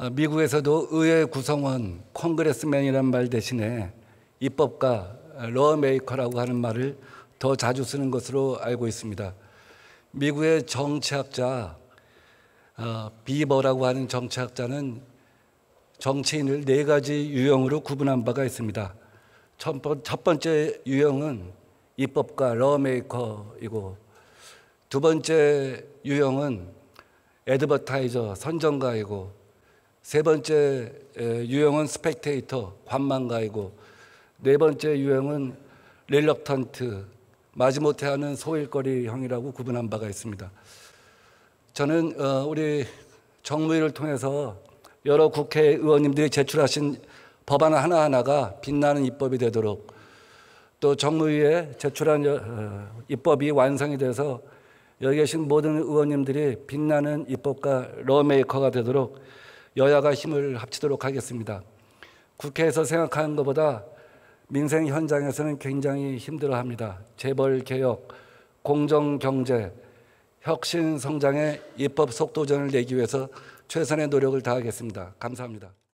어, 미국에서도 의회 구성원 콩그레스맨이라는말 대신에 입법가 러메이커라고 하는 말을 더 자주 쓰는 것으로 알고 있습니다. 미국의 정치학자 어, 비버라고 하는 정치학자는 정치인을 네 가지 유형으로 구분한 바가 있습니다. 첫, 번, 째 유형은 입법가 러메이커이고 두 번째 유형은 에드버타이저 선정가이고 세 번째 유형은 스펙테이터, 관망가이고 네 번째 유형은 릴럭턴트 마지못해 하는 소일거리형이라고 구분한 바가 있습니다. 저는 어, 우리 정무위를 통해서 여러 국회의원님들이 제출하신 법안 하나하나가 빛나는 입법이 되도록 또 정무위에 제출한 어, 입법이 완성이 돼서 여기 계신 모든 의원님들이 빛나는 입법과 러메이커가 되도록 여야가 힘을 합치도록 하겠습니다. 국회에서 생각하는 것보다 민생 현장에서는 굉장히 힘들어합니다. 재벌 개혁, 공정 경제, 혁신 성장의 입법 속도전을 내기 위해서 최선의 노력을 다하겠습니다. 감사합니다.